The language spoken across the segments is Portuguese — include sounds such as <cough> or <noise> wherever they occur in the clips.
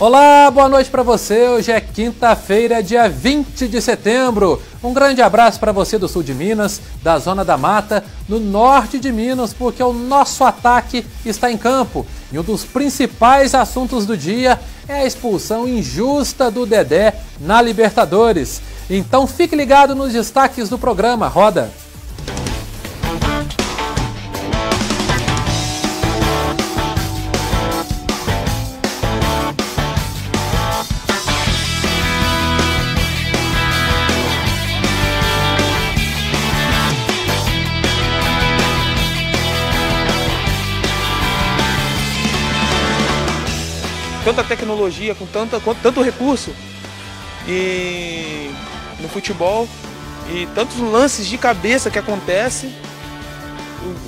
Olá, boa noite para você. Hoje é quinta-feira, dia 20 de setembro. Um grande abraço para você do sul de Minas, da zona da mata, no norte de Minas, porque o nosso ataque está em campo. E um dos principais assuntos do dia é a expulsão injusta do Dedé na Libertadores. Então fique ligado nos destaques do programa. Roda. tanta tecnologia, com, tanta, com tanto recurso e no futebol e tantos lances de cabeça que acontece,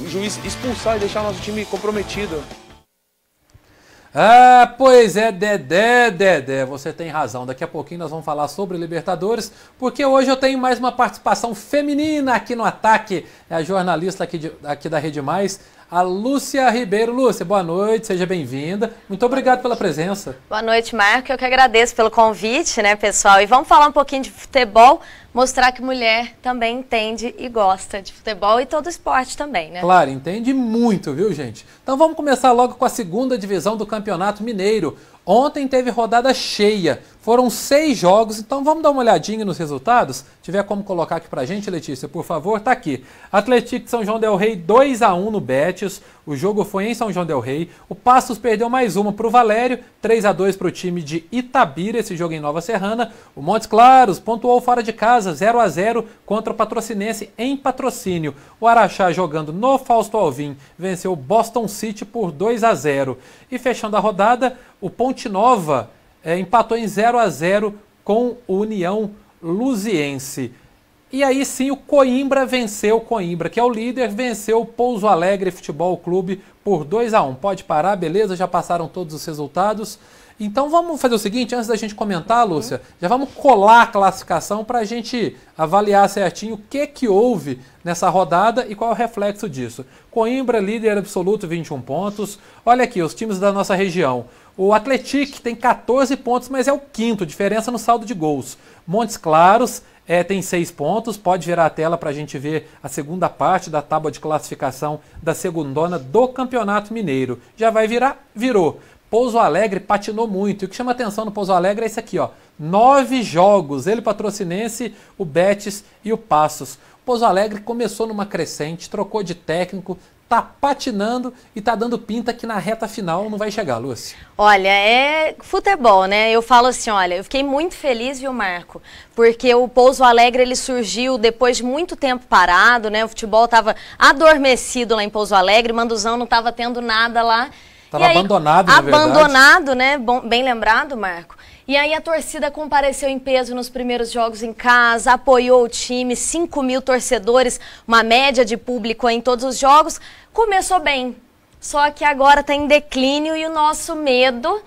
o juiz expulsar e deixar nosso time comprometido. Ah, pois é, Dedé, Dedé, você tem razão. Daqui a pouquinho nós vamos falar sobre Libertadores, porque hoje eu tenho mais uma participação feminina aqui no ataque. É a jornalista aqui, de, aqui da Rede Mais, a Lúcia Ribeiro. Lúcia, boa noite, seja bem-vinda. Muito obrigado pela presença. Boa noite, Marco. Eu que agradeço pelo convite, né, pessoal? E vamos falar um pouquinho de futebol, mostrar que mulher também entende e gosta de futebol e todo esporte também, né? Claro, entende muito, viu, gente? Então vamos começar logo com a segunda divisão do Campeonato Mineiro. Ontem teve rodada cheia. Foram seis jogos, então vamos dar uma olhadinha nos resultados. Tiver como colocar aqui pra gente, Letícia, por favor, tá aqui. Atlético de São João Del Rey 2 a 1 no Betis. O jogo foi em São João Del Rey. O Passos perdeu mais uma pro Valério, 3 a 2 pro time de Itabira, esse jogo em Nova Serrana. O Montes Claros pontuou fora de casa, 0 a 0 contra o Patrocinense em patrocínio. O Araxá jogando no Fausto Alvim venceu o Boston City por 2 a 0. E fechando a rodada, o Ponte Nova é, empatou em 0 a 0 com o União Lusiense. E aí sim o Coimbra venceu o Coimbra, que é o líder, venceu o Pouso Alegre Futebol Clube por 2 a 1. Pode parar, beleza? Já passaram todos os resultados. Então vamos fazer o seguinte, antes da gente comentar, uhum. Lúcia, já vamos colar a classificação para a gente avaliar certinho o que que houve nessa rodada e qual é o reflexo disso. Coimbra, líder absoluto, 21 pontos. Olha aqui, os times da nossa região. O Atletic tem 14 pontos, mas é o quinto, diferença no saldo de gols. Montes Claros é, tem seis pontos. Pode virar a tela para a gente ver a segunda parte da tábua de classificação da segundona do Campeonato Mineiro. Já vai virar? Virou. Pouso Alegre patinou muito. E o que chama atenção no Pouso Alegre é isso aqui, ó. Nove jogos, ele patrocinense, o Betis e o Passos. O Pouso Alegre começou numa crescente, trocou de técnico, tá patinando e tá dando pinta que na reta final não vai chegar, Lúcia. Olha, é futebol, né? Eu falo assim, olha, eu fiquei muito feliz, viu, Marco? Porque o Pouso Alegre, ele surgiu depois de muito tempo parado, né? O futebol tava adormecido lá em Pouso Alegre, Manduzão não tava tendo nada lá Tava aí, abandonado, Abandonado, né? Bom, bem lembrado, Marco. E aí a torcida compareceu em peso nos primeiros jogos em casa, apoiou o time, 5 mil torcedores, uma média de público em todos os jogos. Começou bem, só que agora está em declínio e o nosso medo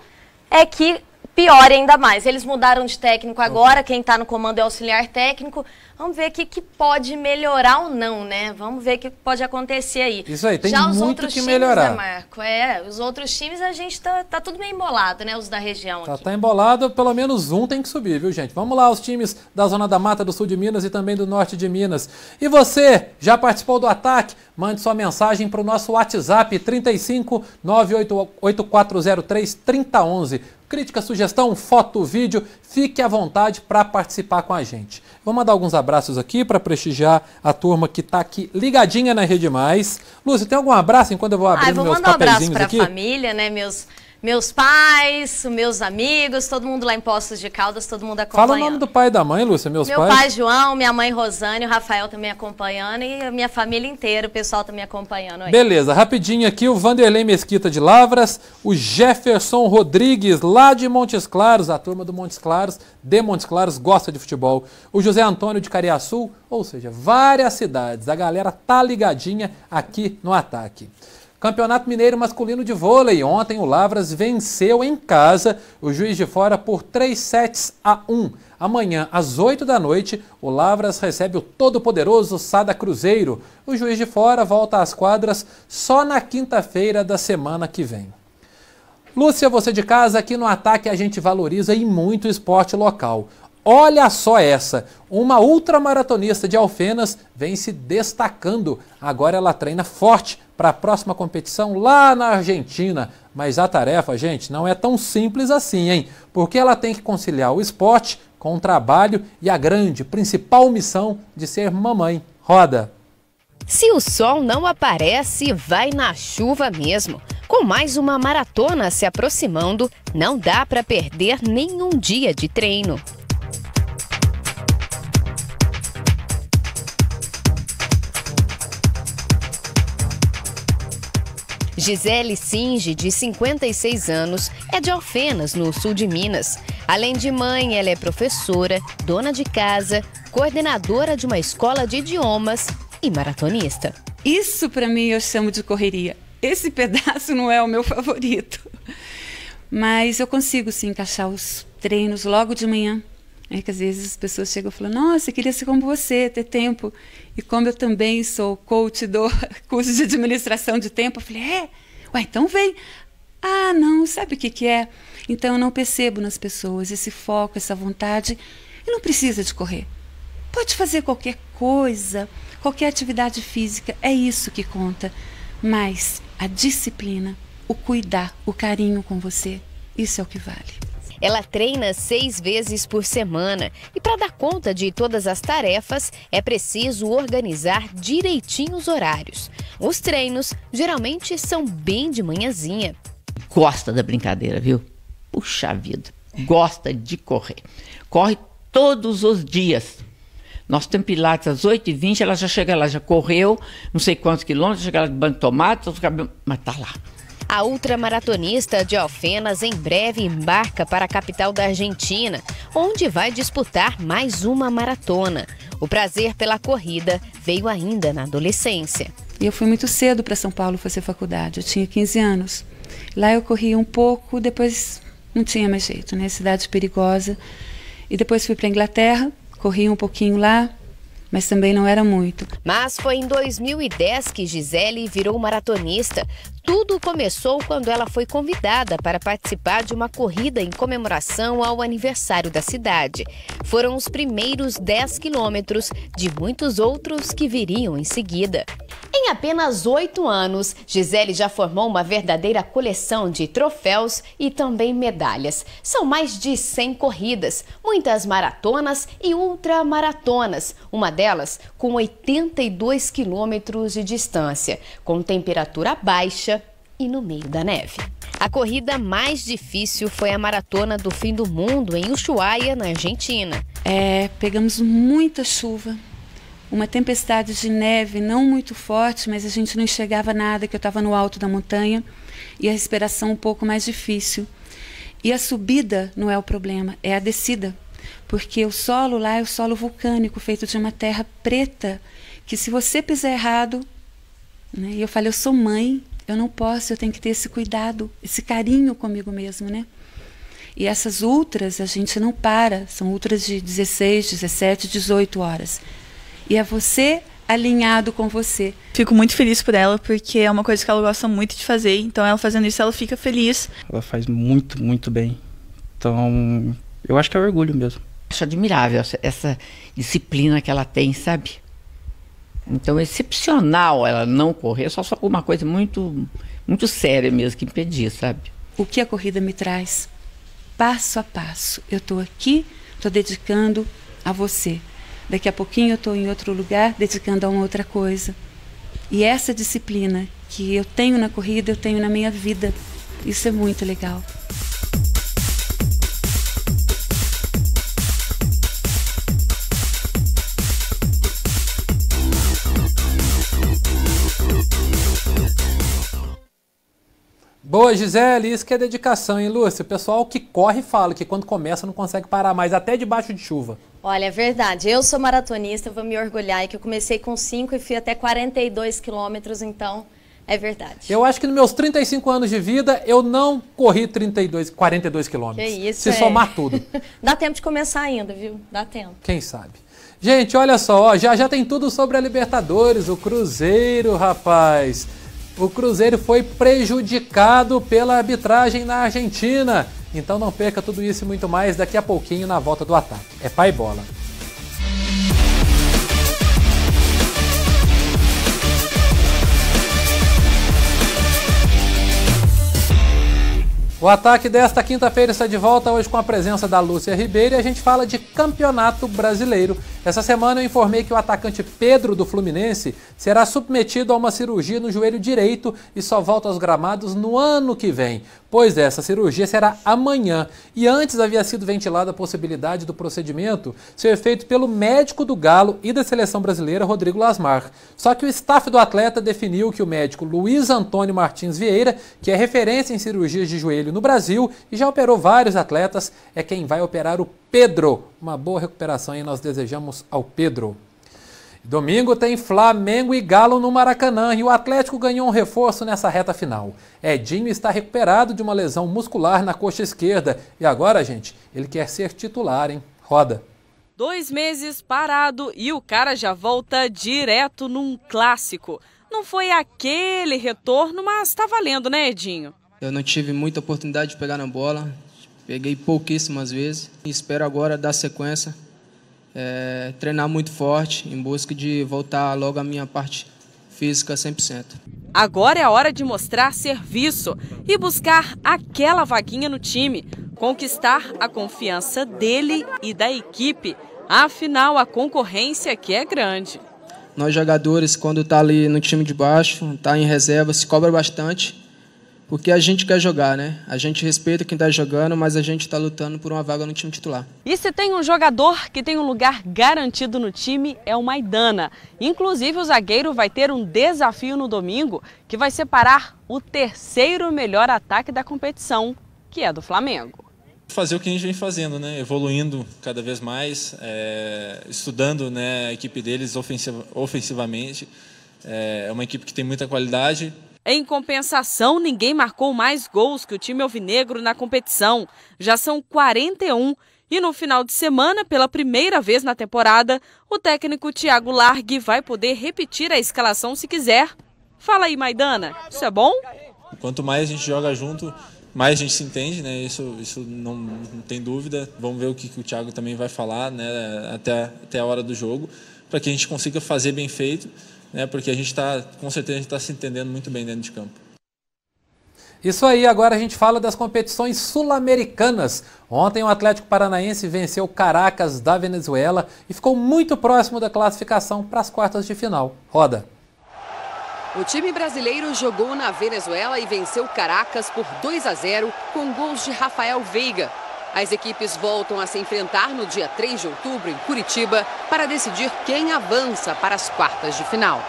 é que pior ainda mais. Eles mudaram de técnico uhum. agora, quem está no comando é auxiliar técnico. Vamos ver o que, pode melhorar ou não, né? Vamos ver o que pode acontecer aí. Isso aí, tem Já muito os outros que times, melhorar. Né, Marco? É, os outros times a gente tá, tá tudo meio embolado, né? Os da região tá, aqui. Tá embolado, pelo menos um tem que subir, viu, gente? Vamos lá, os times da Zona da Mata do Sul de Minas e também do Norte de Minas. E você, já participou do ataque? Mande sua mensagem para o nosso WhatsApp 35 98840 3011. Crítica, sugestão, foto, vídeo, fique à vontade para participar com a gente. Vou mandar alguns abraços aqui para prestigiar a turma que está aqui ligadinha na Rede Mais. Lúcia, tem algum abraço enquanto eu vou abrir ah, meus papeizinhos aqui? vou mandar um abraço para a família, né, meus meus pais, meus amigos, todo mundo lá em Poços de Caldas, todo mundo acompanhando. Fala o nome do pai e da mãe, Lúcia, meus Meu pais. Meu pai João, minha mãe Rosane, o Rafael também acompanhando e a minha família inteira, o pessoal também acompanhando aí. Beleza, rapidinho aqui o Vanderlei Mesquita de Lavras, o Jefferson Rodrigues lá de Montes Claros, a turma do Montes Claros, de Montes Claros, gosta de futebol. O José Antônio de Cariaçu, ou seja, várias cidades. A galera tá ligadinha aqui no ataque. Campeonato Mineiro Masculino de Vôlei. Ontem o Lavras venceu em casa o Juiz de Fora por 3 sets a 1. Amanhã, às 8 da noite, o Lavras recebe o todo-poderoso Sada Cruzeiro. O Juiz de Fora volta às quadras só na quinta-feira da semana que vem. Lúcia, você de casa, aqui no Ataque a gente valoriza e muito o esporte local. Olha só essa! Uma ultramaratonista de Alfenas vem se destacando. Agora ela treina forte para a próxima competição lá na Argentina. Mas a tarefa, gente, não é tão simples assim, hein? Porque ela tem que conciliar o esporte com o trabalho e a grande, principal missão de ser mamãe. Roda! Se o sol não aparece, vai na chuva mesmo. Com mais uma maratona se aproximando, não dá para perder nenhum dia de treino. Gisele Singe, de 56 anos, é de Alfenas, no sul de Minas. Além de mãe, ela é professora, dona de casa, coordenadora de uma escola de idiomas e maratonista. Isso para mim eu chamo de correria. Esse pedaço não é o meu favorito. Mas eu consigo se encaixar os treinos logo de manhã é que às vezes as pessoas chegam e falam: Nossa, eu queria ser como você, ter tempo. E como eu também sou coach do <laughs> curso de administração de tempo, eu falei: É, ué, então vem. Ah, não, sabe o que, que é? Então eu não percebo nas pessoas esse foco, essa vontade. E não precisa de correr. Pode fazer qualquer coisa, qualquer atividade física, é isso que conta. Mas a disciplina, o cuidar, o carinho com você, isso é o que vale. Ela treina seis vezes por semana e, para dar conta de todas as tarefas, é preciso organizar direitinho os horários. Os treinos geralmente são bem de manhãzinha. Gosta da brincadeira, viu? Puxa vida, gosta de correr. Corre todos os dias. Nós temos Pilates às 8h20, ela já chega lá, já correu, não sei quantos quilômetros, chega lá de banho de tomate, mas tá lá. A ultramaratonista de Alfenas em breve embarca para a capital da Argentina, onde vai disputar mais uma maratona. O prazer pela corrida veio ainda na adolescência. Eu fui muito cedo para São Paulo fazer faculdade, eu tinha 15 anos. Lá eu corri um pouco, depois não tinha mais jeito, né? Cidade perigosa. E depois fui para Inglaterra, corri um pouquinho lá, mas também não era muito. Mas foi em 2010 que Gisele virou maratonista tudo começou quando ela foi convidada para participar de uma corrida em comemoração ao aniversário da cidade. Foram os primeiros 10 quilômetros de muitos outros que viriam em seguida. Em apenas oito anos, Gisele já formou uma verdadeira coleção de troféus e também medalhas. São mais de 100 corridas, muitas maratonas e ultramaratonas, uma delas com 82 quilômetros de distância, com temperatura baixa e no meio da neve. A corrida mais difícil foi a maratona do fim do mundo em Ushuaia, na Argentina. É, pegamos muita chuva, uma tempestade de neve não muito forte, mas a gente não enxergava nada, que eu estava no alto da montanha e a respiração um pouco mais difícil. E a subida não é o problema, é a descida, porque o solo lá é o solo vulcânico, feito de uma terra preta, que se você pisar errado, né, e eu falei, eu sou mãe, eu não posso, eu tenho que ter esse cuidado, esse carinho comigo mesmo, né? E essas ultras a gente não para, são ultras de 16, 17, 18 horas. E é você alinhado com você. Fico muito feliz por ela, porque é uma coisa que ela gosta muito de fazer, então ela fazendo isso ela fica feliz. Ela faz muito, muito bem. Então, eu acho que é orgulho mesmo. Acho admirável essa disciplina que ela tem, sabe? Então, excepcional ela não correr, só só alguma coisa muito, muito séria mesmo que impedir, sabe? O que a corrida me traz? Passo a passo. Eu estou aqui, estou dedicando a você. Daqui a pouquinho eu estou em outro lugar, dedicando a uma outra coisa. E essa disciplina que eu tenho na corrida, eu tenho na minha vida. Isso é muito legal. Boa, Gisele, isso que é dedicação, hein, Lúcia? O pessoal que corre fala que quando começa não consegue parar mais, até debaixo de chuva. Olha, é verdade. Eu sou maratonista, vou me orgulhar, é que eu comecei com 5 e fui até 42 quilômetros, então é verdade. Eu acho que nos meus 35 anos de vida, eu não corri 32, 42 quilômetros. Que isso, Se é. somar tudo. <laughs> Dá tempo de começar ainda, viu? Dá tempo. Quem sabe? Gente, olha só, ó, já já tem tudo sobre a Libertadores, o Cruzeiro, rapaz o Cruzeiro foi prejudicado pela arbitragem na Argentina. Então não perca tudo isso e muito mais daqui a pouquinho na volta do ataque. É pai bola. O ataque desta quinta-feira está de volta hoje com a presença da Lúcia Ribeiro e a gente fala de campeonato brasileiro. Essa semana eu informei que o atacante Pedro do Fluminense será submetido a uma cirurgia no joelho direito e só volta aos gramados no ano que vem pois é, essa cirurgia será amanhã e antes havia sido ventilada a possibilidade do procedimento ser feito pelo médico do Galo e da seleção brasileira, Rodrigo Lasmar. Só que o staff do atleta definiu que o médico Luiz Antônio Martins Vieira, que é referência em cirurgias de joelho no Brasil e já operou vários atletas, é quem vai operar o Pedro. Uma boa recuperação e nós desejamos ao Pedro. Domingo tem Flamengo e Galo no Maracanã e o Atlético ganhou um reforço nessa reta final. Edinho está recuperado de uma lesão muscular na coxa esquerda e agora, gente, ele quer ser titular, hein? Roda. Dois meses parado e o cara já volta direto num clássico. Não foi aquele retorno, mas tá valendo, né, Edinho? Eu não tive muita oportunidade de pegar na bola, peguei pouquíssimas vezes e espero agora dar sequência é, treinar muito forte em busca de voltar logo à minha parte física 100%. Agora é a hora de mostrar serviço e buscar aquela vaguinha no time, conquistar a confiança dele e da equipe. Afinal, a concorrência aqui é grande. Nós jogadores, quando está ali no time de baixo, está em reserva, se cobra bastante porque a gente quer jogar, né? A gente respeita quem está jogando, mas a gente está lutando por uma vaga no time titular. E se tem um jogador que tem um lugar garantido no time, é o Maidana. Inclusive, o zagueiro vai ter um desafio no domingo que vai separar o terceiro melhor ataque da competição, que é do Flamengo. Fazer o que a gente vem fazendo, né? Evoluindo cada vez mais, é... estudando né, a equipe deles ofensivamente. É, é uma equipe que tem muita qualidade, em compensação, ninguém marcou mais gols que o time alvinegro na competição. Já são 41 e no final de semana, pela primeira vez na temporada, o técnico Thiago Largue vai poder repetir a escalação se quiser. Fala aí, Maidana, isso é bom? Quanto mais a gente joga junto, mais a gente se entende, né? Isso, isso não, não tem dúvida. Vamos ver o que, que, o Thiago também vai falar, né? Até, até a hora do jogo, para que a gente consiga fazer bem feito né? Porque a gente está, com certeza, a gente está se entendendo muito bem dentro de campo. Isso aí, agora a gente fala das competições sul-americanas. Ontem o Atlético Paranaense venceu Caracas da Venezuela e ficou muito próximo da classificação para as quartas de final. Roda. O time brasileiro jogou na Venezuela e venceu Caracas por 2 a 0 com gols de Rafael Veiga, as equipes voltam a se enfrentar no dia 3 de outubro, em Curitiba, para decidir quem avança para as quartas de final.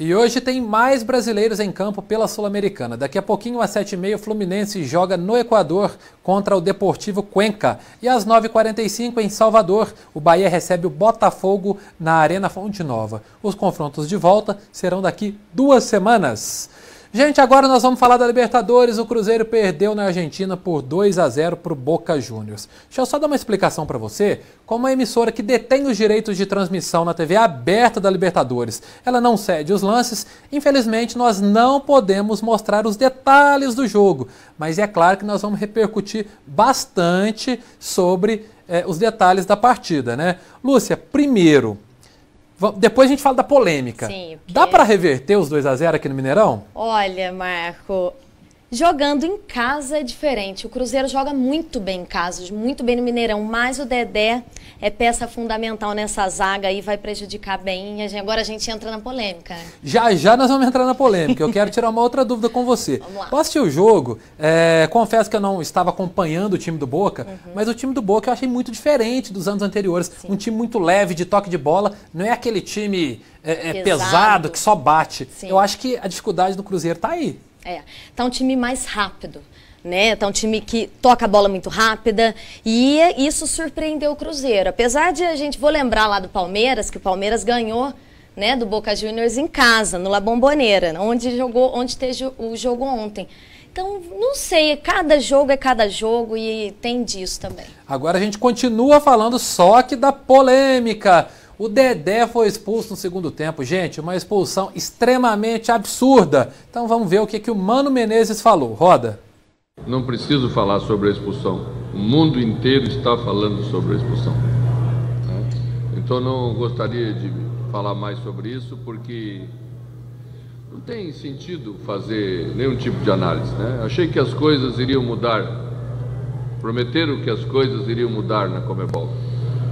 E hoje tem mais brasileiros em campo pela Sul-Americana. Daqui a pouquinho, às 7h30, o Fluminense joga no Equador contra o Deportivo Cuenca. E às 9h45, em Salvador, o Bahia recebe o Botafogo na Arena Fonte Nova. Os confrontos de volta serão daqui duas semanas. Gente, agora nós vamos falar da Libertadores. O Cruzeiro perdeu na Argentina por 2 a 0 para o Boca Juniors. Deixa eu só dar uma explicação para você. Como a emissora que detém os direitos de transmissão na TV aberta da Libertadores, ela não cede os lances. Infelizmente, nós não podemos mostrar os detalhes do jogo. Mas é claro que nós vamos repercutir bastante sobre eh, os detalhes da partida, né? Lúcia, primeiro, depois a gente fala da polêmica. Sim, porque... Dá para reverter os 2 a 0 aqui no Mineirão? Olha, Marco, Jogando em casa é diferente. O Cruzeiro joga muito bem em casa, muito bem no Mineirão, mas o Dedé é peça fundamental nessa zaga e vai prejudicar bem. Agora a gente entra na polêmica. Já já nós vamos entrar na polêmica. Eu quero tirar uma outra dúvida com você. <laughs> Vamos lá. o jogo, é, confesso que eu não estava acompanhando o time do Boca, uhum. mas o time do Boca eu achei muito diferente dos anos anteriores. Sim. Um time muito leve, de toque de bola, não é aquele time é, é pesado. pesado. que só bate. Sim. Eu acho que a dificuldade do Cruzeiro está aí. É. Tá um time mais rápido. Né? Tá um time que toca a bola muito rápida e isso surpreendeu o Cruzeiro. Apesar de a gente, vou lembrar lá do Palmeiras, que o Palmeiras ganhou né, do Boca Juniors em casa, no La Bombonera, onde, jogou, onde teve o jogo ontem. Então, não sei, é cada jogo é cada jogo e tem disso também. Agora a gente continua falando só que da polêmica o Dedé foi expulso no segundo tempo, gente, uma expulsão extremamente absurda. Então vamos ver o que, que o Mano Menezes falou. Roda. Não preciso falar sobre a expulsão. O mundo inteiro está falando sobre a expulsão. Né? Então não gostaria de falar mais sobre isso porque não tem sentido fazer nenhum tipo de análise. Né? Achei que as coisas iriam mudar. Prometeram que as coisas iriam mudar na Comebol.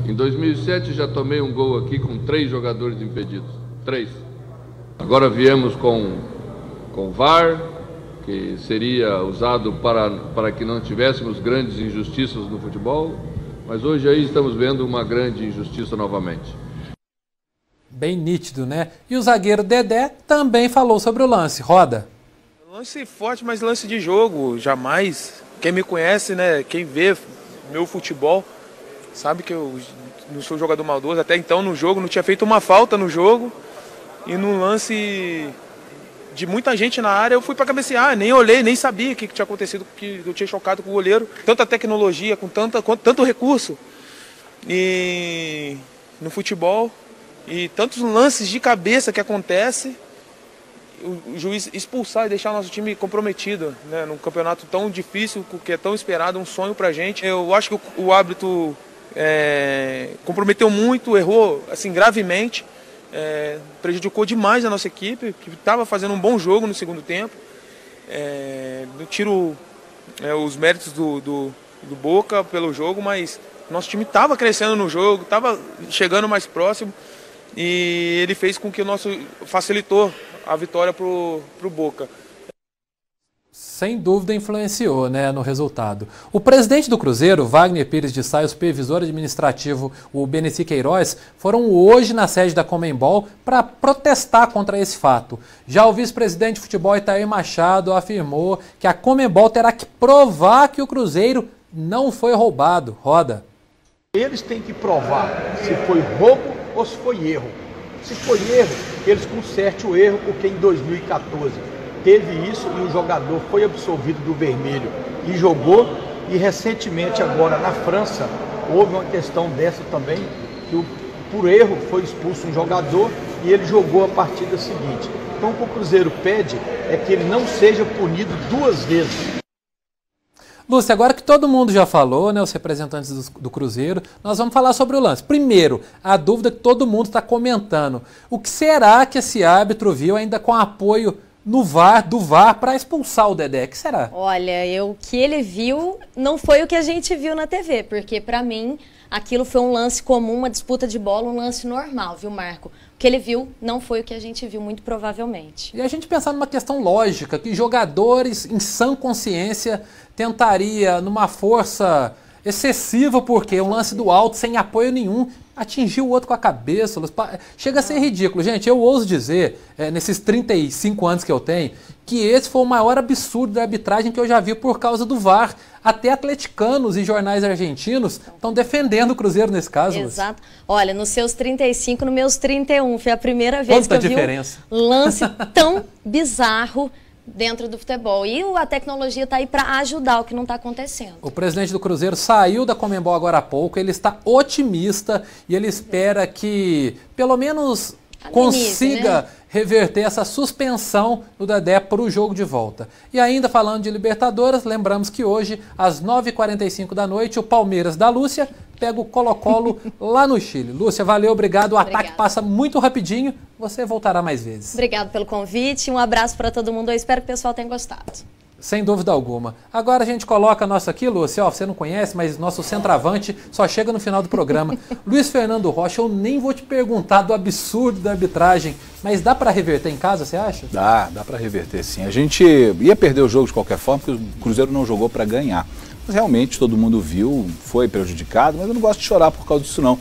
Em 2007 já tomei um gol aqui com três jogadores impedidos. Três. Agora viemos com, com VAR, que seria usado para, para que não tivéssemos grandes injustiças no futebol. Mas hoje aí estamos vendo uma grande injustiça novamente. Bem nítido, né? E o zagueiro Dedé também falou sobre o lance. Roda. Lance forte, mas lance de jogo, jamais. Quem me conhece, né? Quem vê meu futebol sabe que eu não sou jogador maldoso, até então no jogo não tinha feito uma falta no jogo e no lance de muita gente na área, eu fui para cabecear, assim, ah, nem olhei, nem sabia o que, tinha acontecido, que eu tinha chocado com o goleiro. Tanta tecnologia, com, tanta, tanto recurso e no futebol e tantos lances de cabeça que acontece, o, juiz expulsar e deixar o nosso time comprometido, né, num campeonato tão difícil, que é tão esperado, um sonho pra gente. Eu acho que o, o árbitro é, comprometeu muito, errou assim gravemente, é, prejudicou demais a nossa equipe, que estava fazendo um bom jogo no segundo tempo. É, eu tiro é, os méritos do, do, do, Boca pelo jogo, mas nosso time estava crescendo no jogo, estava chegando mais próximo e ele fez com que o nosso facilitou a vitória para o Boca sem dúvida influenciou né, no resultado. O presidente do Cruzeiro, Wagner Pires de Sá, e o supervisor administrativo, o Beneci Queiroz, foram hoje na sede da Comembol para protestar contra esse fato. Já o vice-presidente de futebol Itaí Machado afirmou que a Comembol terá que provar que o Cruzeiro não foi roubado. Roda. Eles têm que provar se foi roubo ou se foi erro. Se foi erro, eles conserte o erro, porque em 2014 teve isso e o jogador foi absolvido do vermelho e jogou. E recentemente, agora na França, houve uma questão dessa também, que o, por erro foi expulso um jogador e ele jogou a partida seguinte. Então, o que o Cruzeiro pede é que ele não seja punido duas vezes. Lúcia, agora que todo mundo já falou, né, os representantes do, do, Cruzeiro, nós vamos falar sobre o lance. Primeiro, a dúvida que todo mundo está comentando: o que será que esse árbitro viu ainda com apoio no VAR, do VAR, para expulsar o Dedé? que será? Olha, eu, o que ele viu não foi o que a gente viu na TV, porque para mim aquilo foi um lance comum, uma disputa de bola, um lance normal, viu, Marco? O que ele viu não foi o que a gente viu, muito provavelmente. E a gente pensar numa questão lógica, que jogadores em sã consciência tentaria, numa força excessiva porque é um lance do alto sem apoio nenhum atingiu o outro com a cabeça. Chega a ser ridículo. Gente, eu ouso dizer, é, nesses 35 anos que eu tenho, que esse foi o maior absurdo da arbitragem que eu já vi por causa do VAR. Até atleticanos e jornais argentinos estão defendendo o Cruzeiro nesse caso. Exato. Olha, nos seus 35, nos meus 31. Foi a primeira vez Quanta que eu diferença. vi um lance tão <laughs> bizarro dentro do futebol. E a tecnologia está aí para ajudar o que não está acontecendo. O presidente do Cruzeiro saiu da Comembol agora há pouco, ele está otimista e ele espera que, pelo menos, consiga. Né? reverter essa suspensão do Dedé para o jogo de volta. E ainda falando de Libertadores, lembramos que hoje, às 9h45 da noite, o Palmeiras da Lúcia pega o Colo-Colo <laughs> lá no Chile. Lúcia, valeu, obrigado. O Obrigada. ataque passa muito rapidinho. Você voltará mais vezes. Obrigado pelo convite. Um abraço para todo mundo. Eu espero que o pessoal tenha gostado. Sem dúvida alguma. Agora a gente coloca nosso aqui, Lúcio, ó, você não conhece, mas nosso centroavante só chega no final do programa. <laughs> Luiz Fernando Rocha, eu nem vou te perguntar do absurdo da arbitragem, mas dá para reverter em casa, você acha? Dá, dá para reverter sim. A gente ia perder o jogo de qualquer forma, porque o Cruzeiro não jogou para ganhar. Mas realmente todo mundo viu, foi prejudicado, mas eu não gosto de chorar por causa disso não.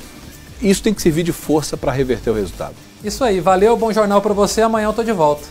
Isso tem que servir de força para reverter o resultado. Isso aí, valeu, bom jornal para você, amanhã eu tô de volta.